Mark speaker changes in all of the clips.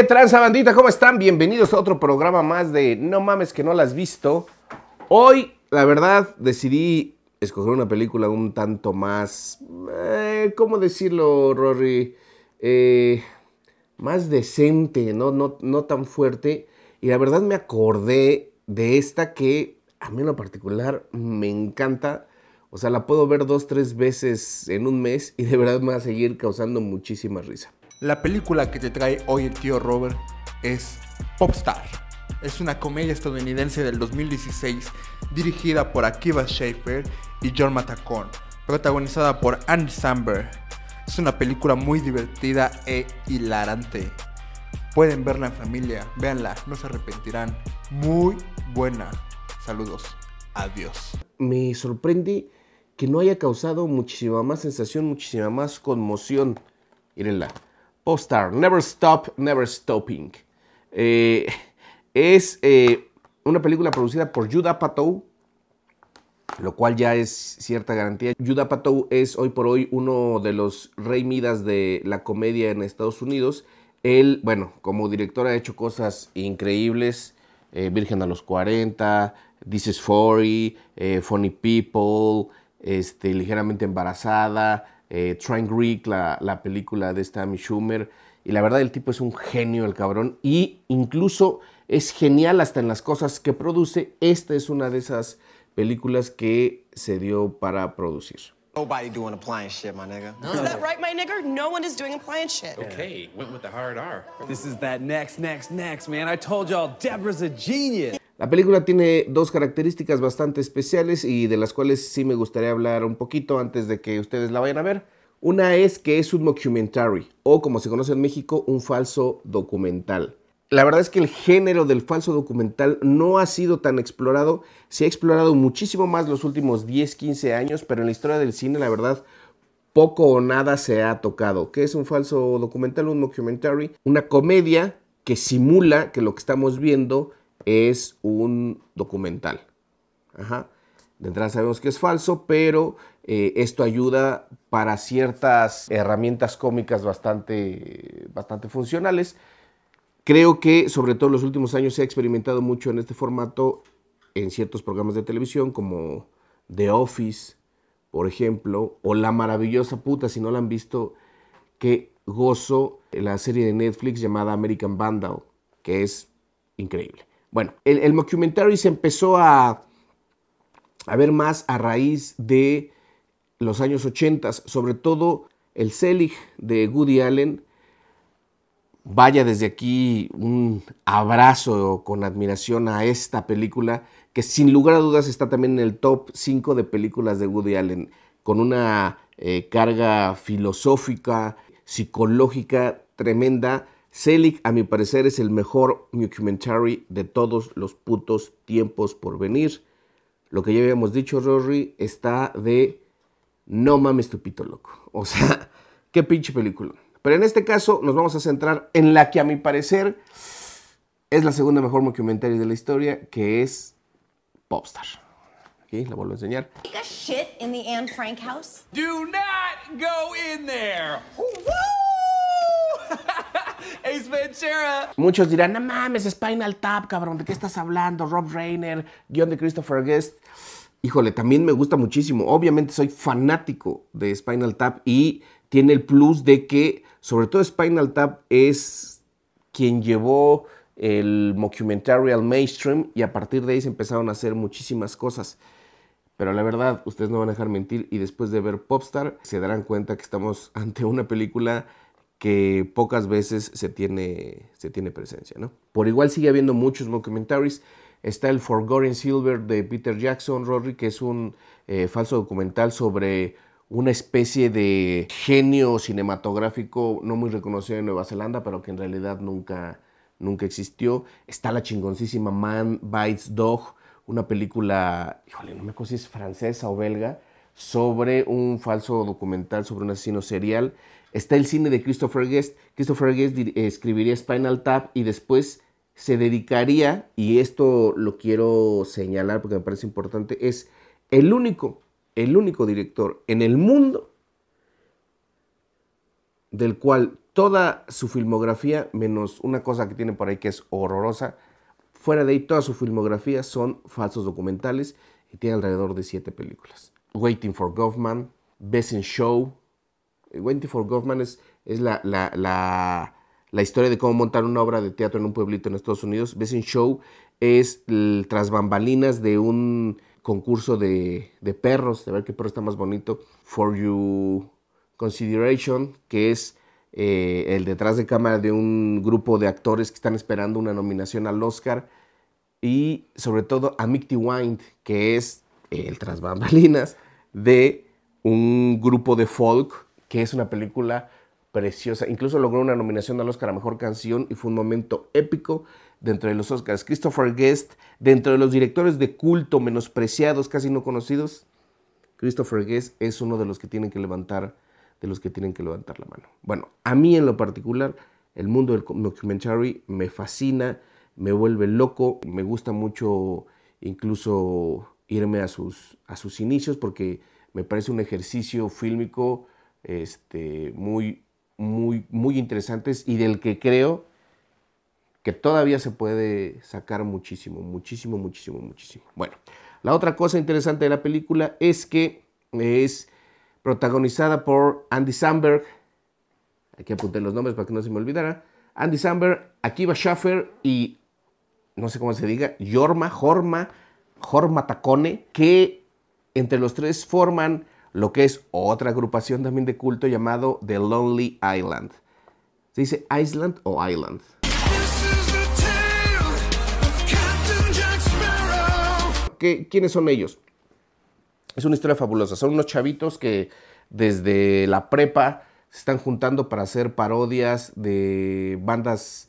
Speaker 1: ¿Qué tranza bandita? ¿Cómo están? Bienvenidos a otro programa más de No mames que no las has visto. Hoy, la verdad, decidí escoger una película un tanto más... Eh, ¿Cómo decirlo, Rory? Eh, más decente, ¿no? No, no tan fuerte. Y la verdad me acordé de esta que a mí en lo particular me encanta. O sea, la puedo ver dos, tres veces en un mes y de verdad me va a seguir causando muchísima risa. La película que te trae hoy el tío Robert es Popstar. Es una comedia estadounidense del 2016 dirigida por Akiva Schaefer y John Matacorn. protagonizada por Andy Samberg. Es una película muy divertida e hilarante. Pueden verla en familia, véanla, no se arrepentirán. Muy buena. Saludos. Adiós. Me sorprende que no haya causado muchísima más sensación, muchísima más conmoción. Mírenla. Postar, Never Stop, Never Stopping. Eh, es eh, una película producida por Judah Patou, lo cual ya es cierta garantía. Judah Patou es hoy por hoy uno de los rey midas de la comedia en Estados Unidos. Él, bueno, como director ha hecho cosas increíbles, eh, Virgen a los 40, This is 40, Funny People, este, Ligeramente Embarazada, eh, and Greek, la, la, película de esta Amy Schumer. Y la verdad, el tipo es un genio, el cabrón. Y incluso es genial hasta en las cosas que produce. Esta es una de esas películas que se dio para producir. Nobody doing appliance shit, my nigga. No. Is that right, my nigga? No one is doing appliance shit. Okay, went with the hard R. This is that next, next, next, man. I told y'all Deborah's a genius. La película tiene dos características bastante especiales y de las cuales sí me gustaría hablar un poquito antes de que ustedes la vayan a ver. Una es que es un mockumentary, o como se conoce en México, un falso documental. La verdad es que el género del falso documental no ha sido tan explorado, se ha explorado muchísimo más los últimos 10, 15 años, pero en la historia del cine la verdad poco o nada se ha tocado. ¿Qué es un falso documental? Un mockumentary? una comedia que simula que lo que estamos viendo es un documental. De entrada sabemos que es falso, pero eh, esto ayuda para ciertas herramientas cómicas bastante, bastante funcionales. Creo que sobre todo en los últimos años se ha experimentado mucho en este formato en ciertos programas de televisión como The Office, por ejemplo, o La maravillosa puta, si no la han visto, que gozo la serie de Netflix llamada American Vandal, que es increíble. Bueno, el, el mockumentary se empezó a, a ver más a raíz de los años 80, sobre todo el Selig de Woody Allen. Vaya desde aquí un abrazo con admiración a esta película, que sin lugar a dudas está también en el top 5 de películas de Woody Allen, con una eh, carga filosófica, psicológica tremenda Selig, a mi parecer, es el mejor documentary de todos los putos tiempos por venir. Lo que ya habíamos dicho, Rory, está de no mames tu loco. O sea, qué pinche película. Pero en este caso nos vamos a centrar en la que a mi parecer es la segunda mejor documentary de la historia, que es Popstar. Aquí la vuelvo a enseñar. shit Anne Frank oh, ¡Es Ventura. Muchos dirán, no mames, Spinal Tap, cabrón, ¿de qué estás hablando? Rob Reiner, guión de Christopher Guest. Híjole, también me gusta muchísimo. Obviamente soy fanático de Spinal Tap y tiene el plus de que, sobre todo Spinal Tap es quien llevó el mockumentary al mainstream y a partir de ahí se empezaron a hacer muchísimas cosas. Pero la verdad, ustedes no van a dejar mentir y después de ver Popstar se darán cuenta que estamos ante una película que pocas veces se tiene, se tiene presencia. ¿no? Por igual sigue habiendo muchos documentaries. Está el Forgotten Silver de Peter Jackson, Rory, que es un eh, falso documental sobre una especie de genio cinematográfico no muy reconocido en Nueva Zelanda, pero que en realidad nunca, nunca existió. Está la chingoncísima Man Bites Dog, una película, híjole, no me acuerdo si es francesa o belga, sobre un falso documental sobre un asesino serial Está el cine de Christopher Guest. Christopher Guest escribiría Spinal Tap y después se dedicaría, y esto lo quiero señalar porque me parece importante, es el único, el único director en el mundo del cual toda su filmografía, menos una cosa que tiene por ahí que es horrorosa, fuera de ahí toda su filmografía son falsos documentales y tiene alrededor de siete películas. Waiting for Goffman, Best in Show, eh, Wendy for Goffman es, la, historia de cómo montar una obra de teatro en un pueblito en Estados Unidos. Bessing Show es el tras bambalinas de un concurso de, perros, de ver qué perro está más bonito. For You Consideration, que es eh, el detrás de cámara de un grupo de actores que están esperando una nominación al Oscar. Y sobre todo a Mickey Wind, que es el tras bambalinas de un grupo de folk que es una película preciosa. Incluso logró una nominación al Oscar a Mejor Canción y fue un momento épico dentro de los Oscars. Christopher Guest, dentro de los directores de culto menospreciados, casi no conocidos, Christopher Guest es uno de los que tienen que levantar, de los que tienen que levantar la mano. Bueno, a mí en lo particular, el mundo del documentary me fascina, me vuelve loco, me gusta mucho incluso irme a sus, a sus inicios porque me parece un ejercicio fílmico este, muy, muy, muy interesantes y del que creo que todavía se puede sacar muchísimo, muchísimo, muchísimo, muchísimo. Bueno, la otra cosa interesante de la película es que es protagonizada por Andy Samberg, aquí apunté los nombres para que no se me olvidara, Andy Samberg, Akiva Schaffer y no sé cómo se diga, Jorma Jorma, Jorma Tacone, que entre los tres forman lo que es otra agrupación también de culto llamado The Lonely Island. ¿Se dice Island o Island? ¿Quiénes son ellos? Es una historia fabulosa. Son unos chavitos que desde la prepa se están juntando para hacer parodias de bandas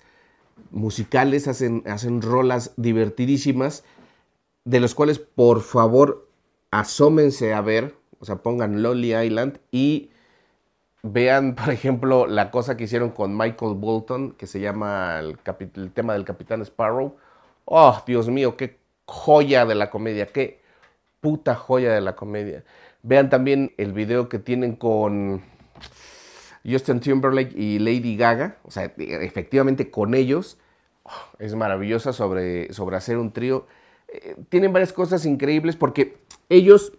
Speaker 1: musicales, hacen, hacen rolas divertidísimas, de los cuales por favor asómense a ver o sea, pongan Lolly Island y vean, por ejemplo, la cosa que hicieron con Michael Bolton, que se llama el, tema del Capitán Sparrow. Oh, Dios mío, qué joya de la comedia, qué puta joya de la comedia. Vean también el video que tienen con Justin Timberlake y Lady Gaga, o sea, e, efectivamente con ellos. Oh, es maravillosa sobre, sobre hacer un trío. Eh, tienen varias cosas increíbles porque ellos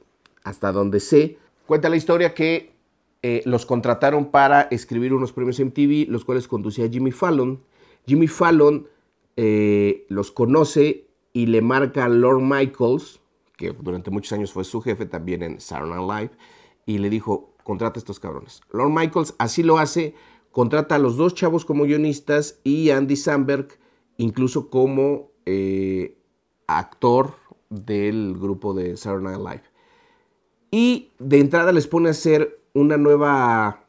Speaker 1: hasta donde sé. Cuenta la historia que eh, los contrataron para escribir unos premios MTV, los cuales conducía Jimmy Fallon. Jimmy Fallon eh, los conoce y le marca a Lord Michaels, que durante muchos años fue su jefe también en Saturday Night Live, y le dijo, contrata a estos cabrones. Lord Michaels así lo hace, contrata a los dos chavos como guionistas y Andy Samberg incluso como eh, actor del grupo de Saturday Night Live. Y de entrada les pone a hacer una nueva,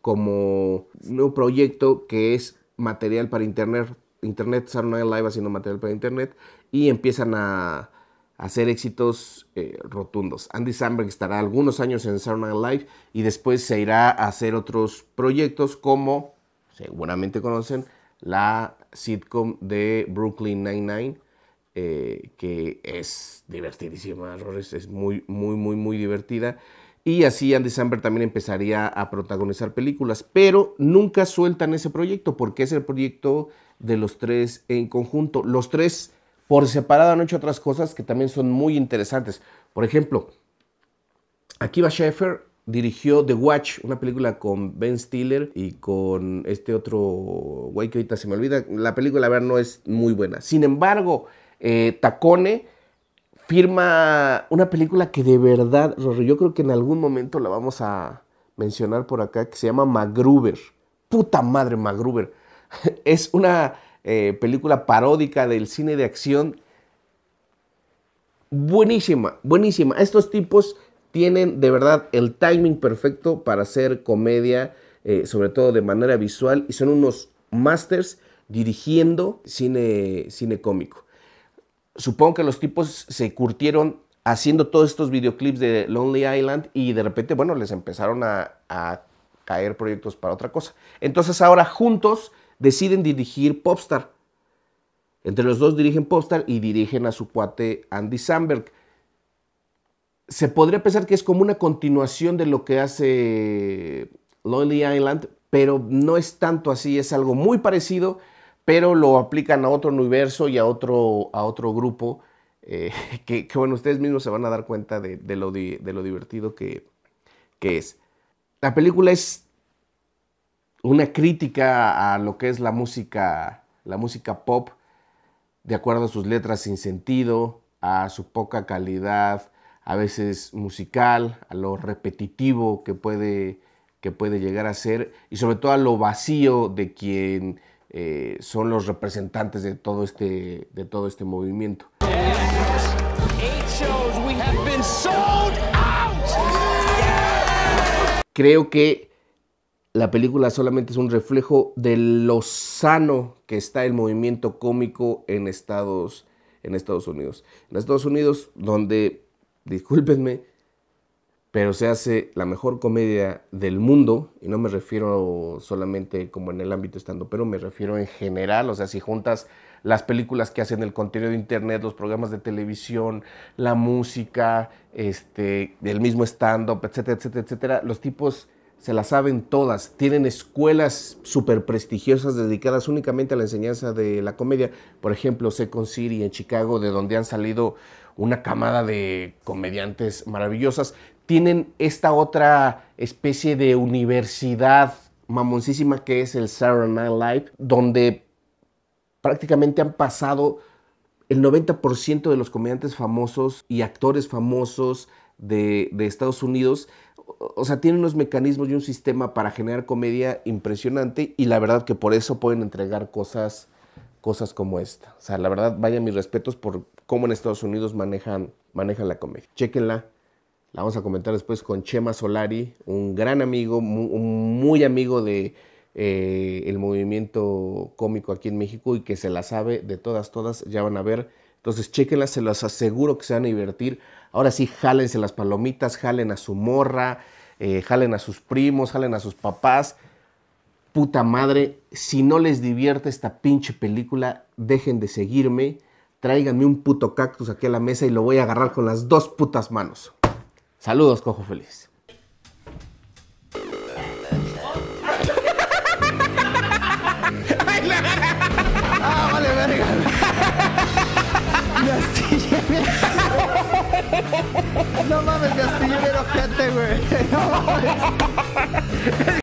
Speaker 1: como, un nuevo proyecto que es material para internet. Internet, Saturday Night Live haciendo material para internet. Y empiezan a, hacer éxitos eh, rotundos. Andy Samberg estará algunos años en Saturday Night Live y después se irá a hacer otros proyectos como, seguramente conocen, la sitcom de Brooklyn Nine-Nine eh, que es divertidísima, es muy, muy, muy, muy divertida. Y así Andy Samberg también empezaría a protagonizar películas, pero nunca sueltan ese proyecto porque es el proyecto de los tres en conjunto. Los tres por separado han hecho otras cosas que también son muy interesantes. Por ejemplo, Akiva Schaeffer dirigió The Watch, una película con Ben Stiller y con este otro güey que ahorita se me olvida. La película, a ver, no es muy buena. Sin embargo, eh, Tacone firma una película que de verdad, yo creo que en algún momento la vamos a mencionar por acá, que se llama Magruber. Puta madre Magruber. es una eh, película paródica del cine de acción. Buenísima, buenísima. Estos tipos tienen de verdad el timing perfecto para hacer comedia, eh, sobre todo de manera visual, y son unos masters dirigiendo cine, cine cómico supongo que los tipos se curtieron haciendo todos estos videoclips de Lonely Island y de repente, bueno, les empezaron a, caer proyectos para otra cosa. Entonces ahora juntos deciden dirigir Popstar. Entre los dos dirigen Popstar y dirigen a su cuate Andy Samberg. Se podría pensar que es como una continuación de lo que hace Lonely Island, pero no es tanto así, es algo muy parecido pero lo aplican a otro universo y a otro, a otro grupo, eh, que, bueno, ustedes mismos se van a dar cuenta de, lo, divertido que, es. La película es una crítica a lo que es la música, la música pop, de acuerdo a sus letras sin sentido, a su poca calidad, a veces musical, a lo repetitivo que puede, que puede llegar a ser y sobre todo a lo vacío de quien eh, son los representantes de todo este, de todo este movimiento. Creo que la película solamente es un reflejo de lo sano que está el movimiento cómico en Estados, en Estados Unidos. En Estados Unidos, donde, discúlpenme, pero se hace la mejor comedia del mundo, y no me refiero solamente como en el ámbito stand-up, pero me refiero en general, o sea, si juntas las películas que hacen el contenido de internet, los programas de televisión, la música, este, el mismo stand-up, etcétera, etcétera, etcétera, los tipos se las saben todas, tienen escuelas súper prestigiosas dedicadas únicamente a la enseñanza de la comedia, por ejemplo, Second City en Chicago, de donde han salido una camada de comediantes maravillosas tienen esta otra especie de universidad mamoncísima que es el Saturday Night Live, donde prácticamente han pasado el 90% de los comediantes famosos y actores famosos de, Estados Unidos. O, sea, tienen unos mecanismos y un sistema para generar comedia impresionante y la verdad que por eso pueden entregar cosas, cosas como esta. O sea, la verdad, vaya mis respetos por cómo en Estados Unidos manejan, manejan la comedia. Chequenla la vamos a comentar después con Chema Solari, un gran amigo, muy, muy amigo de eh, el movimiento cómico aquí en México y que se la sabe de todas, todas, ya van a ver. Entonces, chéquenla, se los aseguro que se van a divertir. Ahora sí, jálense las palomitas, jalen a su morra, eh, jalen a sus primos, jalen a sus papás. Puta madre, si no les divierte esta pinche película, dejen de seguirme. Tráiganme un puto cactus aquí a la mesa y lo voy a agarrar con las dos putas manos. Saludos, cojo feliz. ¡Ah, vale, verga! Castillero. No mames, pero gente, güey. No mames.